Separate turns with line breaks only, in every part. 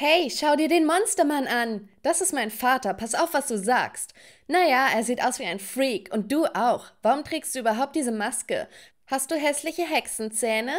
Hey, schau dir den Monstermann an! Das ist mein Vater, pass auf, was du sagst. Naja, er sieht aus wie ein Freak und du auch. Warum trägst du überhaupt diese Maske? Hast du hässliche Hexenzähne?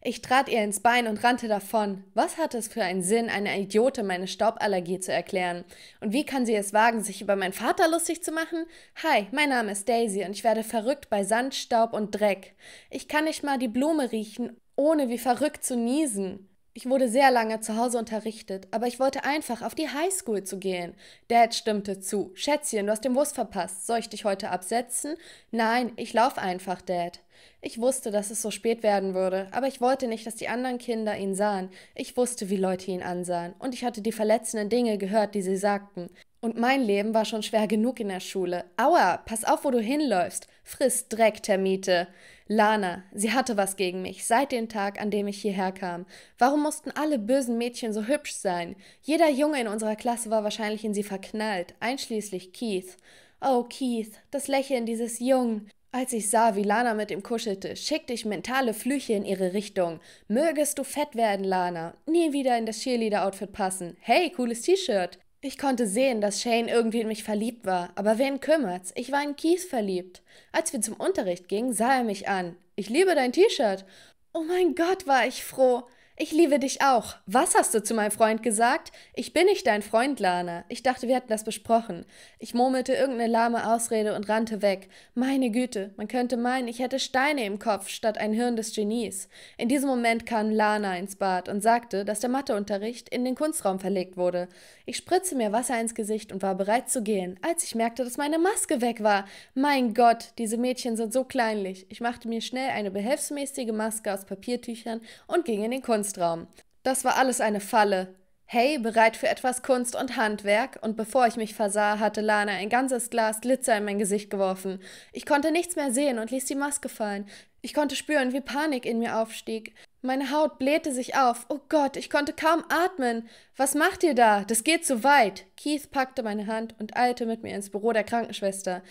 Ich trat ihr ins Bein und rannte davon. Was hat es für einen Sinn, einer Idiote meine Stauballergie zu erklären? Und wie kann sie es wagen, sich über meinen Vater lustig zu machen? Hi, mein Name ist Daisy und ich werde verrückt bei Sand, Staub und Dreck. Ich kann nicht mal die Blume riechen, ohne wie verrückt zu niesen. Ich wurde sehr lange zu Hause unterrichtet, aber ich wollte einfach auf die Highschool zu gehen. Dad stimmte zu. Schätzchen, du hast den Bus verpasst. Soll ich dich heute absetzen? Nein, ich lauf einfach, Dad. Ich wusste, dass es so spät werden würde, aber ich wollte nicht, dass die anderen Kinder ihn sahen. Ich wusste, wie Leute ihn ansahen, und ich hatte die verletzenden Dinge gehört, die sie sagten. Und mein Leben war schon schwer genug in der Schule. Aua, pass auf, wo du hinläufst. Friss Dreck, Termite. Lana, sie hatte was gegen mich, seit dem Tag, an dem ich hierher kam. Warum mussten alle bösen Mädchen so hübsch sein? Jeder Junge in unserer Klasse war wahrscheinlich in sie verknallt, einschließlich Keith. Oh, Keith, das Lächeln dieses Jungen. Als ich sah, wie Lana mit ihm kuschelte, schickte ich mentale Flüche in ihre Richtung. Mögest du fett werden, Lana. Nie wieder in das Cheerleader-Outfit passen. Hey, cooles T-Shirt. Ich konnte sehen, dass Shane irgendwie in mich verliebt war, aber wen kümmert's? Ich war in Keith verliebt. Als wir zum Unterricht gingen, sah er mich an. Ich liebe dein T-Shirt. Oh mein Gott, war ich froh. Ich liebe dich auch. Was hast du zu meinem Freund gesagt? Ich bin nicht dein Freund, Lana. Ich dachte, wir hätten das besprochen. Ich murmelte irgendeine lahme Ausrede und rannte weg. Meine Güte, man könnte meinen, ich hätte Steine im Kopf statt ein Hirn des Genies. In diesem Moment kam Lana ins Bad und sagte, dass der Matheunterricht in den Kunstraum verlegt wurde. Ich spritzte mir Wasser ins Gesicht und war bereit zu gehen, als ich merkte, dass meine Maske weg war. Mein Gott, diese Mädchen sind so kleinlich. Ich machte mir schnell eine behelfsmäßige Maske aus Papiertüchern und ging in den Kunstraum. Kunstraum. Das war alles eine Falle. Hey, bereit für etwas Kunst und Handwerk, und bevor ich mich versah, hatte Lana ein ganzes Glas Glitzer in mein Gesicht geworfen. Ich konnte nichts mehr sehen und ließ die Maske fallen. Ich konnte spüren, wie Panik in mir aufstieg. Meine Haut blähte sich auf. Oh Gott, ich konnte kaum atmen. Was macht ihr da? Das geht zu weit. Keith packte meine Hand und eilte mit mir ins Büro der Krankenschwester.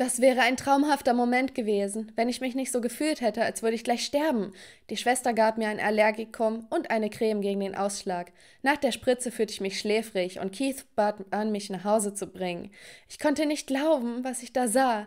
Das wäre ein traumhafter Moment gewesen, wenn ich mich nicht so gefühlt hätte, als würde ich gleich sterben. Die Schwester gab mir ein Allergikum und eine Creme gegen den Ausschlag. Nach der Spritze fühlte ich mich schläfrig und Keith bat an, mich nach Hause zu bringen. Ich konnte nicht glauben, was ich da sah.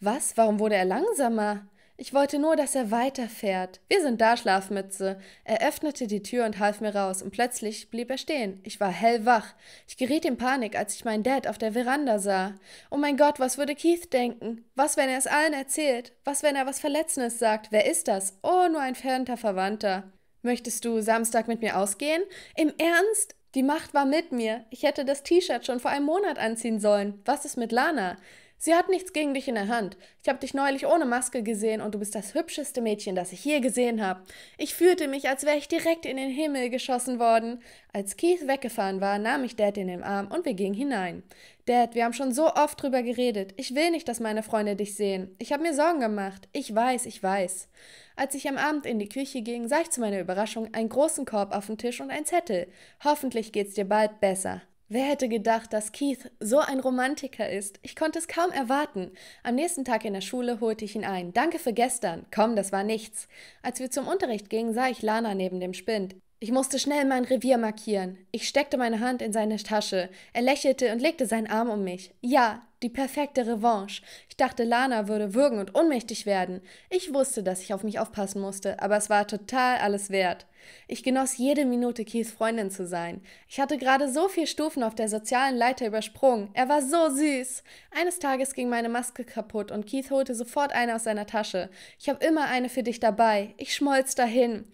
Was? Warum wurde er langsamer? Ich wollte nur, dass er weiterfährt. Wir sind da, Schlafmütze. Er öffnete die Tür und half mir raus, und plötzlich blieb er stehen. Ich war hellwach. Ich geriet in Panik, als ich meinen Dad auf der Veranda sah. Oh mein Gott, was würde Keith denken? Was, wenn er es allen erzählt? Was, wenn er was Verletzendes sagt? Wer ist das? Oh, nur ein fernter Verwandter. Möchtest du Samstag mit mir ausgehen? Im Ernst? Die Macht war mit mir. Ich hätte das T-Shirt schon vor einem Monat anziehen sollen. Was ist mit Lana? Sie hat nichts gegen dich in der Hand. Ich habe dich neulich ohne Maske gesehen und du bist das hübscheste Mädchen, das ich je gesehen habe. Ich fühlte mich, als wäre ich direkt in den Himmel geschossen worden. Als Keith weggefahren war, nahm ich Dad in den Arm und wir gingen hinein. Dad, wir haben schon so oft drüber geredet. Ich will nicht, dass meine Freunde dich sehen. Ich habe mir Sorgen gemacht. Ich weiß, ich weiß. Als ich am Abend in die Küche ging, sah ich zu meiner Überraschung einen großen Korb auf dem Tisch und einen Zettel. Hoffentlich geht's dir bald besser. Wer hätte gedacht, dass Keith so ein Romantiker ist? Ich konnte es kaum erwarten. Am nächsten Tag in der Schule holte ich ihn ein. Danke für gestern. Komm, das war nichts. Als wir zum Unterricht gingen, sah ich Lana neben dem Spind. Ich musste schnell mein Revier markieren. Ich steckte meine Hand in seine Tasche. Er lächelte und legte seinen Arm um mich. Ja, die perfekte Revanche. Ich dachte, Lana würde würgen und ohnmächtig werden. Ich wusste, dass ich auf mich aufpassen musste, aber es war total alles wert. Ich genoss jede Minute, Keiths Freundin zu sein. Ich hatte gerade so viele Stufen auf der sozialen Leiter übersprungen. Er war so süß. Eines Tages ging meine Maske kaputt und Keith holte sofort eine aus seiner Tasche. Ich habe immer eine für dich dabei. Ich schmolz dahin.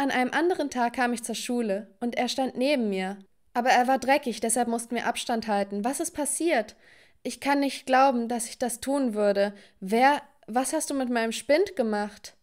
An einem anderen Tag kam ich zur Schule und er stand neben mir. Aber er war dreckig, deshalb mussten wir Abstand halten. Was ist passiert? Ich kann nicht glauben, dass ich das tun würde. Wer, was hast du mit meinem Spind gemacht?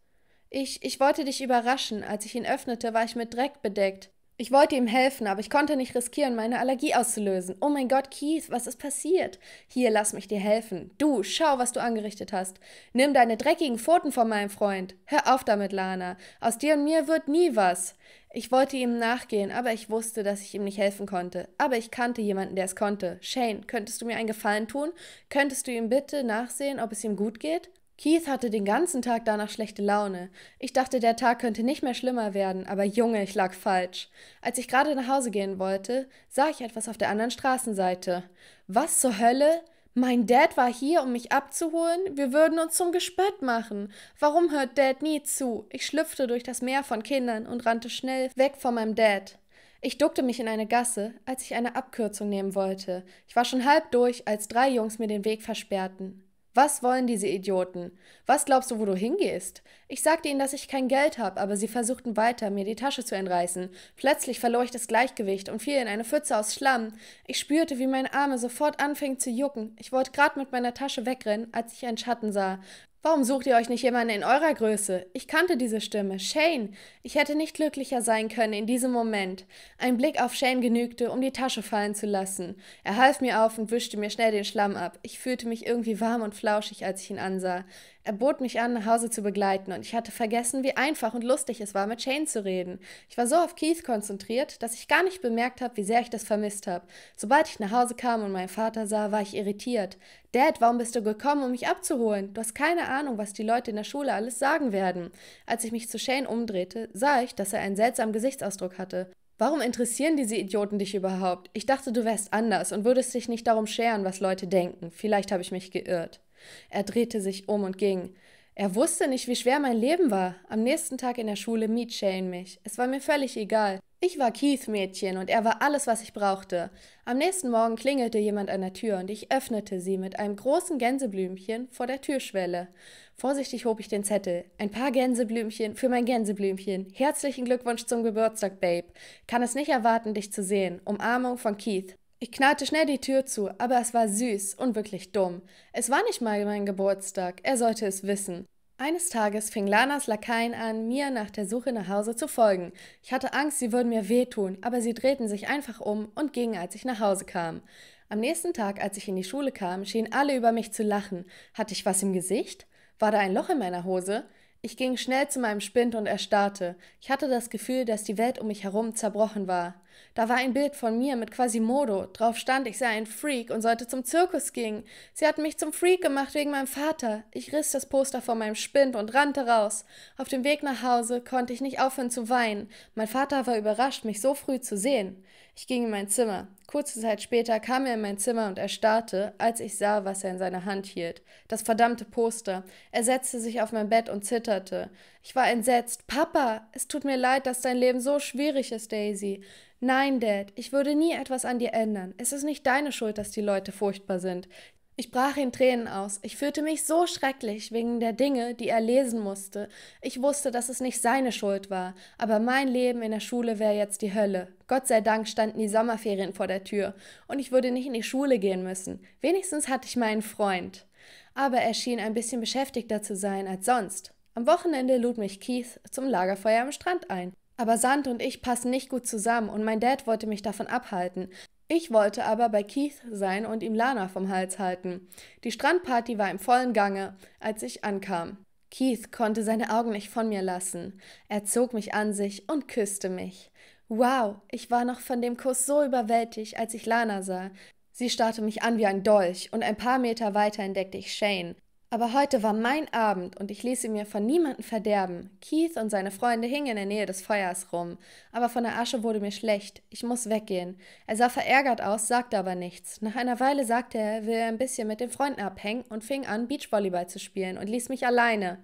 Ich, ich wollte dich überraschen. Als ich ihn öffnete, war ich mit Dreck bedeckt. Ich wollte ihm helfen, aber ich konnte nicht riskieren, meine Allergie auszulösen. Oh mein Gott, Keith, was ist passiert? Hier, lass mich dir helfen. Du, schau, was du angerichtet hast. Nimm deine dreckigen Pfoten von meinem Freund. Hör auf damit, Lana. Aus dir und mir wird nie was. Ich wollte ihm nachgehen, aber ich wusste, dass ich ihm nicht helfen konnte. Aber ich kannte jemanden, der es konnte. Shane, könntest du mir einen Gefallen tun? Könntest du ihm bitte nachsehen, ob es ihm gut geht? Keith hatte den ganzen Tag danach schlechte Laune. Ich dachte, der Tag könnte nicht mehr schlimmer werden, aber Junge, ich lag falsch. Als ich gerade nach Hause gehen wollte, sah ich etwas auf der anderen Straßenseite. Was zur Hölle? Mein Dad war hier, um mich abzuholen? Wir würden uns zum Gespött machen. Warum hört Dad nie zu? Ich schlüpfte durch das Meer von Kindern und rannte schnell weg von meinem Dad. Ich duckte mich in eine Gasse, als ich eine Abkürzung nehmen wollte. Ich war schon halb durch, als drei Jungs mir den Weg versperrten. Was wollen diese Idioten? Was glaubst du, wo du hingehst? Ich sagte ihnen, dass ich kein Geld habe, aber sie versuchten weiter, mir die Tasche zu entreißen. Plötzlich verlor ich das Gleichgewicht und fiel in eine Pfütze aus Schlamm. Ich spürte, wie meine Arme sofort anfingen zu jucken. Ich wollte gerade mit meiner Tasche wegrennen, als ich einen Schatten sah. Warum sucht ihr euch nicht jemanden in eurer Größe? Ich kannte diese Stimme. Shane. Ich hätte nicht glücklicher sein können in diesem Moment. Ein Blick auf Shane genügte, um die Tasche fallen zu lassen. Er half mir auf und wischte mir schnell den Schlamm ab. Ich fühlte mich irgendwie warm und flauschig, als ich ihn ansah. Er bot mich an, nach Hause zu begleiten, und ich hatte vergessen, wie einfach und lustig es war, mit Shane zu reden. Ich war so auf Keith konzentriert, dass ich gar nicht bemerkt habe, wie sehr ich das vermisst habe. Sobald ich nach Hause kam und meinen Vater sah, war ich irritiert. Dad, warum bist du gekommen, um mich abzuholen? Du hast keine Ahnung, was die Leute in der Schule alles sagen werden. Als ich mich zu Shane umdrehte, sah ich, dass er einen seltsamen Gesichtsausdruck hatte. Warum interessieren diese Idioten dich überhaupt? Ich dachte, du wärst anders und würdest dich nicht darum scheren, was Leute denken. Vielleicht habe ich mich geirrt. Er drehte sich um und ging. Er wusste nicht, wie schwer mein Leben war. Am nächsten Tag in der Schule mied Shane mich. Es war mir völlig egal. Ich war Keith-Mädchen und er war alles, was ich brauchte. Am nächsten Morgen klingelte jemand an der Tür und ich öffnete sie mit einem großen Gänseblümchen vor der Türschwelle. Vorsichtig hob ich den Zettel. Ein paar Gänseblümchen für mein Gänseblümchen. Herzlichen Glückwunsch zum Geburtstag, Babe. Kann es nicht erwarten, dich zu sehen. Umarmung von Keith. Ich knarrte schnell die Tür zu, aber es war süß und wirklich dumm. Es war nicht mal mein Geburtstag, er sollte es wissen. Eines Tages fing Lanas Lakaien an, mir nach der Suche nach Hause zu folgen. Ich hatte Angst, sie würden mir wehtun, aber sie drehten sich einfach um und gingen, als ich nach Hause kam. Am nächsten Tag, als ich in die Schule kam, schienen alle über mich zu lachen. Hatte ich was im Gesicht? War da ein Loch in meiner Hose? Ich ging schnell zu meinem Spind und erstarrte. Ich hatte das Gefühl, dass die Welt um mich herum zerbrochen war. Da war ein Bild von mir mit Quasimodo. Drauf stand, ich sei ein Freak und sollte zum Zirkus gehen. Sie hatten mich zum Freak gemacht wegen meinem Vater. Ich riss das Poster von meinem Spind und rannte raus. Auf dem Weg nach Hause konnte ich nicht aufhören zu weinen. Mein Vater war überrascht, mich so früh zu sehen. Ich ging in mein Zimmer. Kurze Zeit später kam er in mein Zimmer und erstarrte, als ich sah, was er in seiner Hand hielt. Das verdammte Poster. Er setzte sich auf mein Bett und zitterte. Ich war entsetzt. Papa, es tut mir leid, dass dein Leben so schwierig ist, Daisy. Nein, Dad, ich würde nie etwas an dir ändern. Es ist nicht deine Schuld, dass die Leute furchtbar sind. Ich brach in Tränen aus. Ich fühlte mich so schrecklich wegen der Dinge, die er lesen musste. Ich wusste, dass es nicht seine Schuld war, aber mein Leben in der Schule wäre jetzt die Hölle. Gott sei Dank standen die Sommerferien vor der Tür und ich würde nicht in die Schule gehen müssen. Wenigstens hatte ich meinen Freund. Aber er schien ein bisschen beschäftigter zu sein als sonst. Am Wochenende lud mich Keith zum Lagerfeuer am Strand ein. Aber Sand und ich passen nicht gut zusammen und mein Dad wollte mich davon abhalten. Ich wollte aber bei Keith sein und ihm Lana vom Hals halten. Die Strandparty war im vollen Gange, als ich ankam. Keith konnte seine Augen nicht von mir lassen. Er zog mich an sich und küsste mich. Wow, ich war noch von dem Kuss so überwältigt, als ich Lana sah. Sie starrte mich an wie ein Dolch und ein paar Meter weiter entdeckte ich Shane. Aber heute war mein Abend und ich ließ ihn mir von niemandem verderben. Keith und seine Freunde hingen in der Nähe des Feuers rum. Aber von der Asche wurde mir schlecht. Ich muss weggehen. Er sah verärgert aus, sagte aber nichts. Nach einer Weile sagte er, er will ein bisschen mit den Freunden abhängen und fing an, Beachvolleyball zu spielen und ließ mich alleine.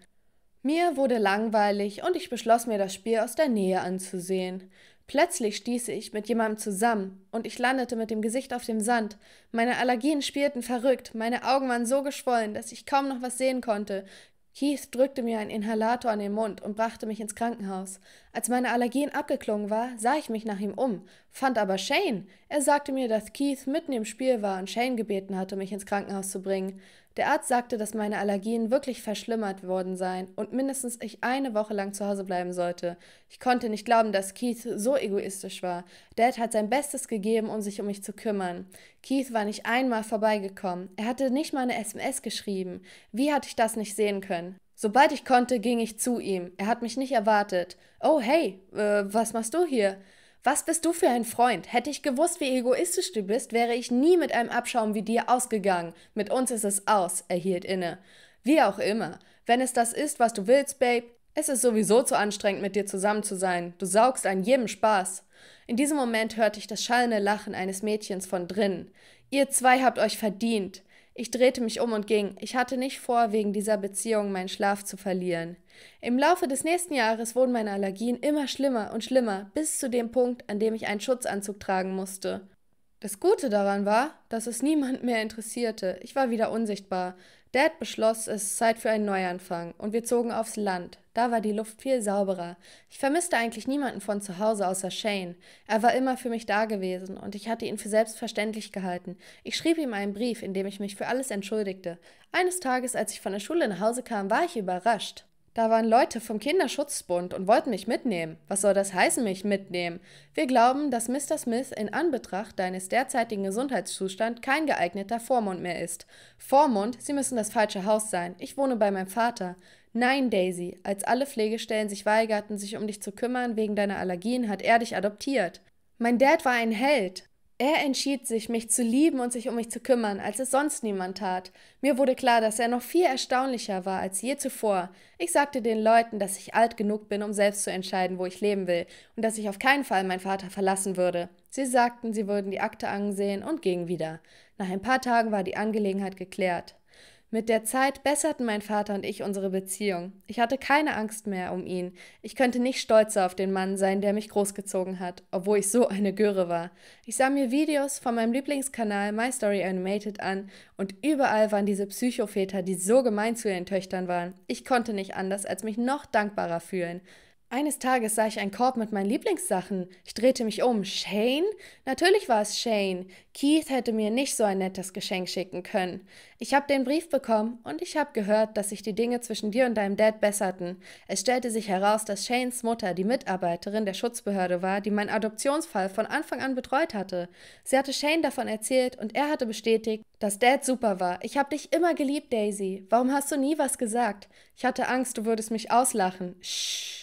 Mir wurde langweilig und ich beschloss mir das Spiel aus der Nähe anzusehen. Plötzlich stieß ich mit jemandem zusammen und ich landete mit dem Gesicht auf dem Sand. Meine Allergien spielten verrückt, meine Augen waren so geschwollen, dass ich kaum noch was sehen konnte. Keith drückte mir einen Inhalator an den Mund und brachte mich ins Krankenhaus. Als meine Allergien abgeklungen war, sah ich mich nach ihm um, fand aber Shane. Er sagte mir, dass Keith mitten im Spiel war und Shane gebeten hatte, mich ins Krankenhaus zu bringen. Der Arzt sagte, dass meine Allergien wirklich verschlimmert worden seien und mindestens ich eine Woche lang zu Hause bleiben sollte. Ich konnte nicht glauben, dass Keith so egoistisch war. Dad hat sein Bestes gegeben, um sich um mich zu kümmern. Keith war nicht einmal vorbeigekommen. Er hatte nicht mal eine SMS geschrieben. Wie hatte ich das nicht sehen können? Sobald ich konnte, ging ich zu ihm. Er hat mich nicht erwartet. Oh, hey, äh, was machst du hier? Was bist du für ein Freund? Hätte ich gewusst, wie egoistisch du bist, wäre ich nie mit einem Abschaum wie dir ausgegangen. Mit uns ist es aus, er hielt inne. Wie auch immer. Wenn es das ist, was du willst, Babe, es ist sowieso zu anstrengend, mit dir zusammen zu sein. Du saugst an jedem Spaß. In diesem Moment hörte ich das schallende Lachen eines Mädchens von drinnen. Ihr zwei habt euch verdient. Ich drehte mich um und ging. Ich hatte nicht vor, wegen dieser Beziehung meinen Schlaf zu verlieren. Im Laufe des nächsten Jahres wurden meine Allergien immer schlimmer und schlimmer, bis zu dem Punkt, an dem ich einen Schutzanzug tragen musste. Das Gute daran war, dass es niemand mehr interessierte. Ich war wieder unsichtbar. Dad beschloss, es ist Zeit für einen Neuanfang und wir zogen aufs Land. Da war die Luft viel sauberer. Ich vermisste eigentlich niemanden von zu Hause außer Shane. Er war immer für mich da gewesen und ich hatte ihn für selbstverständlich gehalten. Ich schrieb ihm einen Brief, in dem ich mich für alles entschuldigte. Eines Tages, als ich von der Schule nach Hause kam, war ich überrascht. Da waren Leute vom Kinderschutzbund und wollten mich mitnehmen. Was soll das heißen, mich mitnehmen? Wir glauben, dass Mr. Smith in Anbetracht deines derzeitigen Gesundheitszustands kein geeigneter Vormund mehr ist. Vormund? Sie müssen das falsche Haus sein. Ich wohne bei meinem Vater. Nein, Daisy, als alle Pflegestellen sich weigerten, sich um dich zu kümmern wegen deiner Allergien, hat er dich adoptiert. Mein Dad war ein Held. Er entschied sich, mich zu lieben und sich um mich zu kümmern, als es sonst niemand tat. Mir wurde klar, dass er noch viel erstaunlicher war als je zuvor. Ich sagte den Leuten, dass ich alt genug bin, um selbst zu entscheiden, wo ich leben will, und dass ich auf keinen Fall meinen Vater verlassen würde. Sie sagten, sie würden die Akte ansehen und gingen wieder. Nach ein paar Tagen war die Angelegenheit geklärt. Mit der Zeit besserten mein Vater und ich unsere Beziehung. Ich hatte keine Angst mehr um ihn. Ich könnte nicht stolzer auf den Mann sein, der mich großgezogen hat, obwohl ich so eine Göre war. Ich sah mir Videos von meinem Lieblingskanal My Story Animated an und überall waren diese Psychoväter, die so gemein zu ihren Töchtern waren. Ich konnte nicht anders, als mich noch dankbarer fühlen. Eines Tages sah ich einen Korb mit meinen Lieblingssachen. Ich drehte mich um. Shane? Natürlich war es Shane. Keith hätte mir nicht so ein nettes Geschenk schicken können. Ich habe den Brief bekommen und ich habe gehört, dass sich die Dinge zwischen dir und deinem Dad besserten. Es stellte sich heraus, dass Shanes Mutter die Mitarbeiterin der Schutzbehörde war, die meinen Adoptionsfall von Anfang an betreut hatte. Sie hatte Shane davon erzählt und er hatte bestätigt, dass Dad super war. Ich habe dich immer geliebt, Daisy. Warum hast du nie was gesagt? Ich hatte Angst, du würdest mich auslachen. Shh.